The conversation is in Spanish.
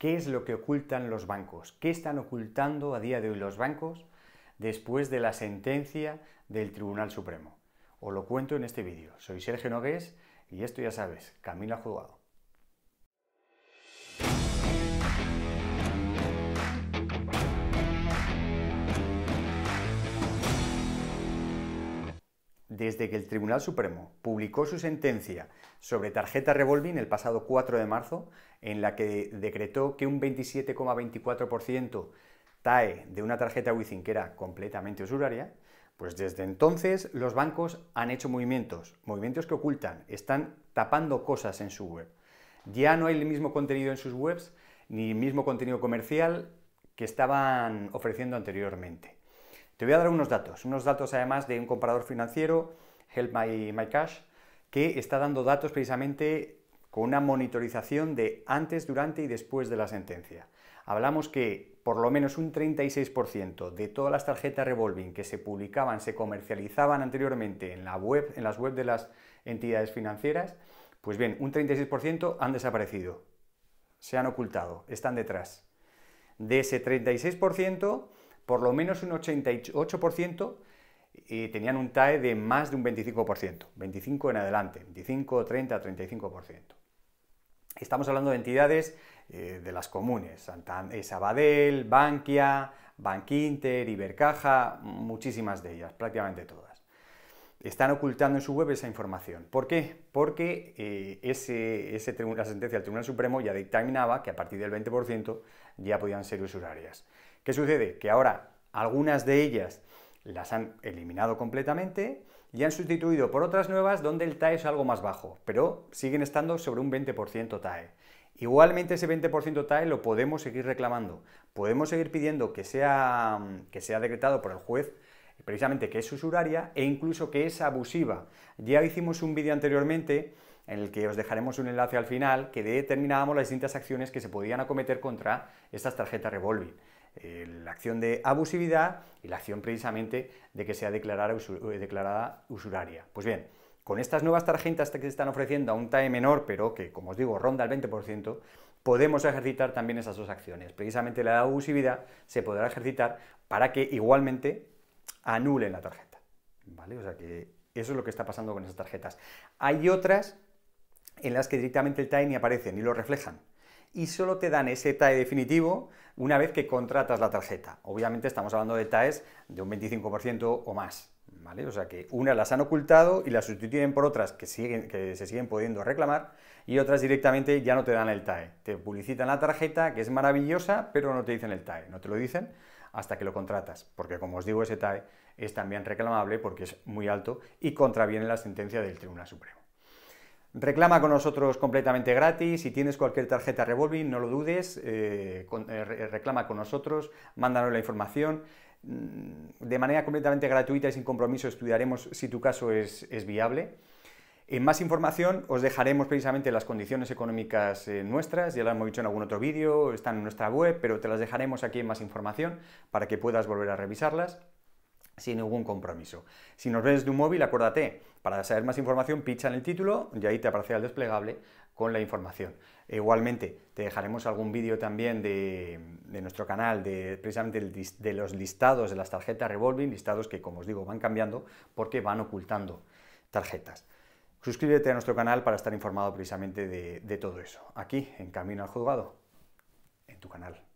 ¿Qué es lo que ocultan los bancos? ¿Qué están ocultando a día de hoy los bancos después de la sentencia del Tribunal Supremo? Os lo cuento en este vídeo. Soy Sergio Nogués y esto ya sabes, camino a jugado. desde que el Tribunal Supremo publicó su sentencia sobre tarjeta revolving el pasado 4 de marzo, en la que decretó que un 27,24% TAE de una tarjeta Within que era completamente usuraria, pues desde entonces los bancos han hecho movimientos, movimientos que ocultan, están tapando cosas en su web. Ya no hay el mismo contenido en sus webs, ni el mismo contenido comercial que estaban ofreciendo anteriormente. Te voy a dar unos datos, unos datos además de un comparador financiero, Help My, Cash, que está dando datos precisamente con una monitorización de antes, durante y después de la sentencia. Hablamos que por lo menos un 36% de todas las tarjetas revolving que se publicaban, se comercializaban anteriormente en, la web, en las web de las entidades financieras, pues bien, un 36% han desaparecido, se han ocultado, están detrás. De ese 36%, por lo menos un 88% eh, tenían un TAE de más de un 25%, 25 en adelante, 25, 30, 35%. Estamos hablando de entidades eh, de las comunes, Sabadell, Bankia, Bankinter, Ibercaja, muchísimas de ellas, prácticamente todas están ocultando en su web esa información. ¿Por qué? Porque eh, ese, la sentencia del Tribunal Supremo ya dictaminaba que a partir del 20% ya podían ser usurarias. ¿Qué sucede? Que ahora algunas de ellas las han eliminado completamente y han sustituido por otras nuevas donde el TAE es algo más bajo, pero siguen estando sobre un 20% TAE. Igualmente ese 20% TAE lo podemos seguir reclamando, podemos seguir pidiendo que que sea decretado por el juez precisamente que es usuraria e incluso que es abusiva. Ya hicimos un vídeo anteriormente en el que os dejaremos un enlace al final que determinábamos las distintas acciones que se podían acometer contra estas tarjetas revolving. Eh, la acción de abusividad y la acción precisamente de que sea declarada, eh, declarada usuraria. Pues bien, con estas nuevas tarjetas que se están ofreciendo a un TAE menor, pero que, como os digo, ronda el 20%, podemos ejercitar también esas dos acciones. Precisamente la abusividad se podrá ejercitar para que igualmente anulen la tarjeta. ¿Vale? O sea que eso es lo que está pasando con esas tarjetas. Hay otras en las que directamente el TAE ni aparece, ni lo reflejan. Y solo te dan ese TAE definitivo una vez que contratas la tarjeta. Obviamente estamos hablando de TAEs de un 25% o más. ¿Vale? O sea que unas las han ocultado y las sustituyen por otras que, siguen, que se siguen pudiendo reclamar y otras directamente ya no te dan el TAE. Te publicitan la tarjeta, que es maravillosa, pero no te dicen el TAE. No te lo dicen hasta que lo contratas, porque como os digo, ese TAE es también reclamable porque es muy alto y contraviene la sentencia del Tribunal Supremo. Reclama con nosotros completamente gratis. Si tienes cualquier tarjeta revolving, no lo dudes. Eh, eh, reclama con nosotros, mándanos la información. Mm, de manera completamente gratuita y sin compromiso estudiaremos si tu caso es viable. En más información os dejaremos precisamente las condiciones económicas eh, nuestras, ya las hemos dicho en algún otro vídeo, están en nuestra web, pero te las dejaremos aquí en más información para que puedas volver a revisarlas sin ningún compromiso. Si nos ves de un móvil, acuérdate, para saber más información, picha en el título y ahí te aparecerá el desplegable con la información. E igualmente, te dejaremos algún vídeo también de, nuestro canal, precisamente de los listados de las tarjetas revolving, listados que, como os digo, van cambiando porque van ocultando tarjetas. Suscríbete a nuestro canal para estar informado precisamente de, todo eso, aquí en Camino al Juzgado, en tu canal.